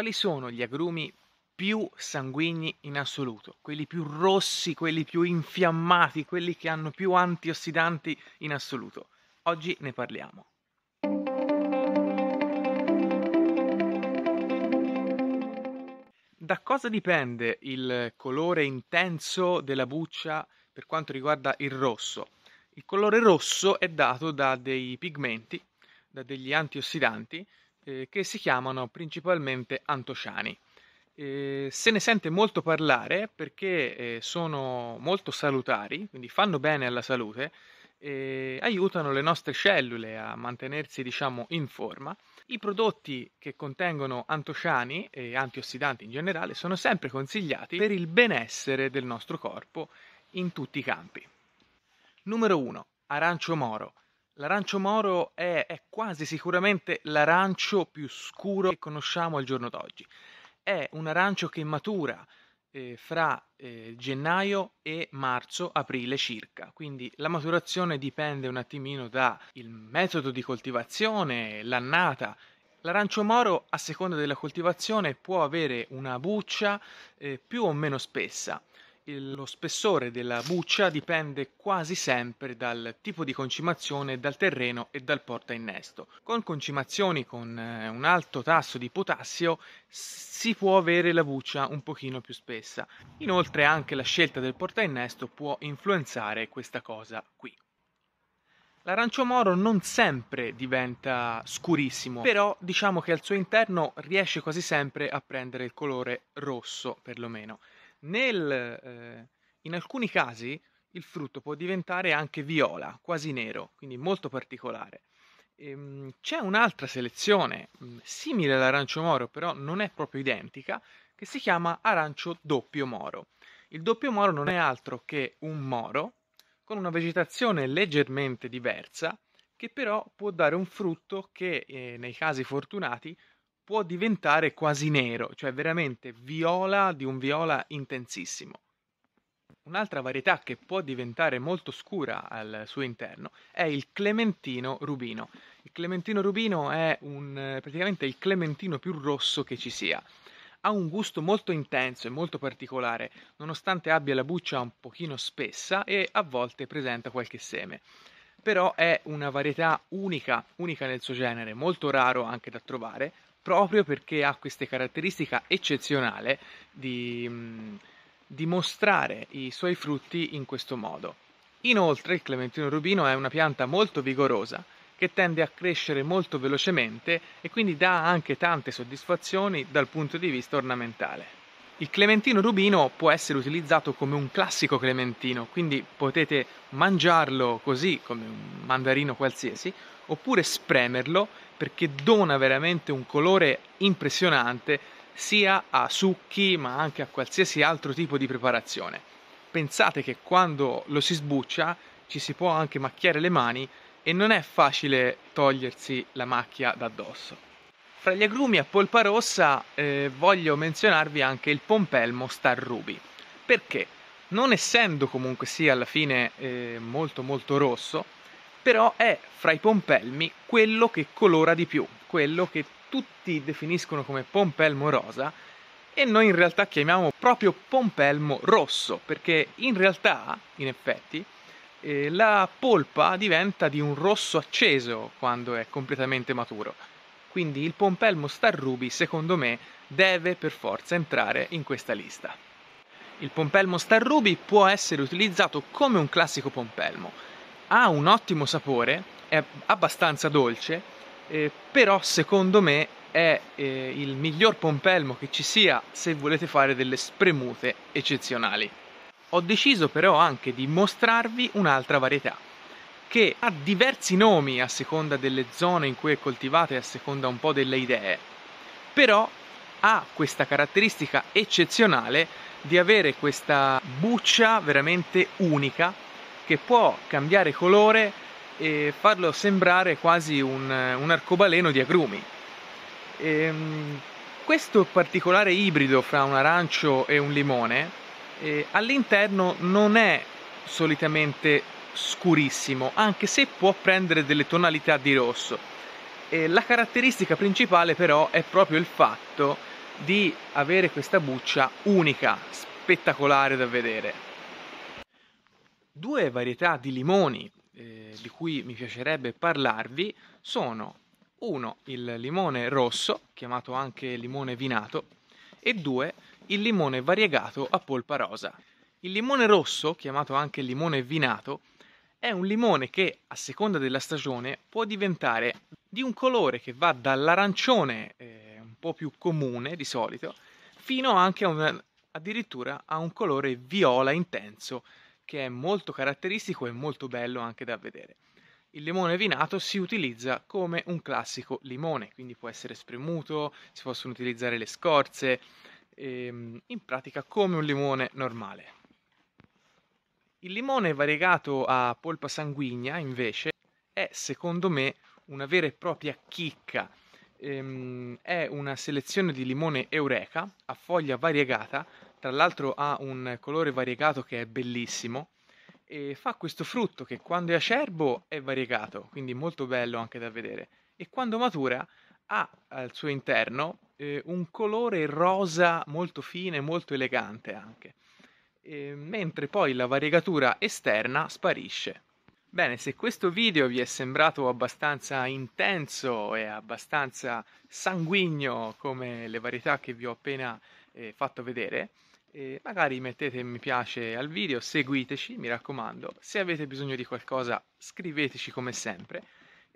Quali sono gli agrumi più sanguigni in assoluto? Quelli più rossi, quelli più infiammati, quelli che hanno più antiossidanti in assoluto. Oggi ne parliamo. Da cosa dipende il colore intenso della buccia per quanto riguarda il rosso? Il colore rosso è dato da dei pigmenti, da degli antiossidanti eh, che si chiamano principalmente antociani. Eh, se ne sente molto parlare perché eh, sono molto salutari, quindi fanno bene alla salute, eh, aiutano le nostre cellule a mantenersi diciamo in forma. I prodotti che contengono antociani e antiossidanti in generale sono sempre consigliati per il benessere del nostro corpo in tutti i campi. Numero 1. Arancio moro L'arancio moro è, è quasi sicuramente l'arancio più scuro che conosciamo al giorno d'oggi. È un arancio che matura eh, fra eh, gennaio e marzo-aprile circa. Quindi la maturazione dipende un attimino dal metodo di coltivazione, l'annata. L'arancio moro, a seconda della coltivazione, può avere una buccia eh, più o meno spessa lo spessore della buccia dipende quasi sempre dal tipo di concimazione, dal terreno e dal porta innesto. Con concimazioni con eh, un alto tasso di potassio si può avere la buccia un pochino più spessa. Inoltre anche la scelta del porta innesto può influenzare questa cosa qui. L'arancio moro non sempre diventa scurissimo, però diciamo che al suo interno riesce quasi sempre a prendere il colore rosso, perlomeno. Nel, eh, in alcuni casi il frutto può diventare anche viola, quasi nero, quindi molto particolare. Ehm, c'è un'altra selezione mm, simile all'arancio moro, però non è proprio identica, che si chiama arancio doppio moro. Il doppio moro non è altro che un moro con una vegetazione leggermente diversa, che però può dare un frutto che eh, nei casi fortunati può diventare quasi nero, cioè veramente viola di un viola intensissimo. Un'altra varietà che può diventare molto scura al suo interno è il clementino rubino. Il clementino rubino è un, praticamente il clementino più rosso che ci sia. Ha un gusto molto intenso e molto particolare, nonostante abbia la buccia un pochino spessa e a volte presenta qualche seme. Però è una varietà unica, unica nel suo genere, molto raro anche da trovare, proprio perché ha questa caratteristica eccezionale di, mm, di mostrare i suoi frutti in questo modo. Inoltre il clementino rubino è una pianta molto vigorosa che tende a crescere molto velocemente e quindi dà anche tante soddisfazioni dal punto di vista ornamentale. Il clementino rubino può essere utilizzato come un classico clementino, quindi potete mangiarlo così come un mandarino qualsiasi, oppure spremerlo perché dona veramente un colore impressionante sia a succhi ma anche a qualsiasi altro tipo di preparazione. Pensate che quando lo si sbuccia ci si può anche macchiare le mani e non è facile togliersi la macchia da addosso. Fra gli agrumi a polpa rossa eh, voglio menzionarvi anche il pompelmo Star Ruby. Perché? Non essendo comunque sia sì, alla fine eh, molto molto rosso, però è fra i pompelmi quello che colora di più, quello che tutti definiscono come pompelmo rosa e noi in realtà chiamiamo proprio pompelmo rosso, perché in realtà, in effetti, eh, la polpa diventa di un rosso acceso quando è completamente maturo. Quindi il pompelmo starrubi, secondo me, deve per forza entrare in questa lista. Il pompelmo starrubi può essere utilizzato come un classico pompelmo, ha un ottimo sapore, è abbastanza dolce, eh, però secondo me è eh, il miglior pompelmo che ci sia se volete fare delle spremute eccezionali. Ho deciso però anche di mostrarvi un'altra varietà che ha diversi nomi a seconda delle zone in cui è coltivata e a seconda un po' delle idee, però ha questa caratteristica eccezionale di avere questa buccia veramente unica che può cambiare colore e farlo sembrare quasi un, un arcobaleno di agrumi. E, ehm, questo particolare ibrido fra un arancio e un limone eh, all'interno non è solitamente scurissimo, anche se può prendere delle tonalità di rosso. E la caratteristica principale però è proprio il fatto di avere questa buccia unica, spettacolare da vedere. Due varietà di limoni eh, di cui mi piacerebbe parlarvi sono uno il limone rosso, chiamato anche limone vinato, e due il limone variegato a polpa rosa. Il limone rosso, chiamato anche limone vinato, è un limone che a seconda della stagione può diventare di un colore che va dall'arancione eh, un po' più comune di solito fino anche a un, addirittura a un colore viola intenso che è molto caratteristico e molto bello anche da vedere. Il limone vinato si utilizza come un classico limone, quindi può essere spremuto, si possono utilizzare le scorze, ehm, in pratica come un limone normale. Il limone variegato a polpa sanguigna, invece, è secondo me una vera e propria chicca. Ehm, è una selezione di limone eureka a foglia variegata tra l'altro ha un colore variegato che è bellissimo e fa questo frutto che quando è acerbo è variegato, quindi molto bello anche da vedere e quando matura ha al suo interno eh, un colore rosa molto fine, molto elegante anche, e, mentre poi la variegatura esterna sparisce. Bene, se questo video vi è sembrato abbastanza intenso e abbastanza sanguigno come le varietà che vi ho appena eh, fatto vedere, e magari mettete mi piace al video, seguiteci, mi raccomando. Se avete bisogno di qualcosa, scriveteci come sempre.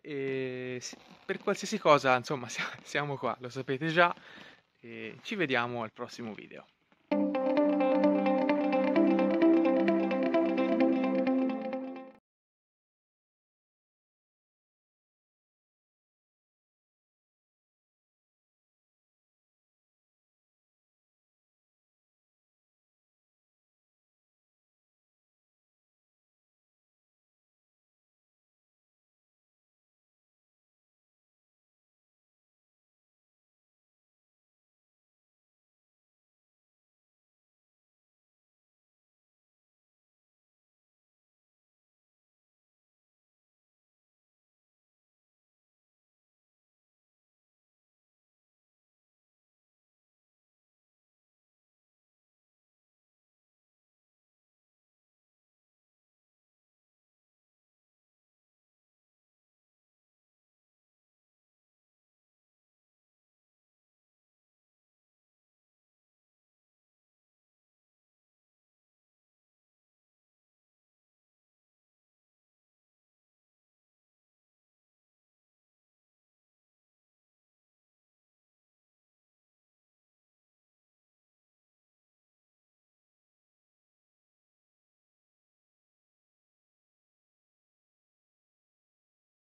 E per qualsiasi cosa, insomma, siamo qua, lo sapete già. E ci vediamo al prossimo video.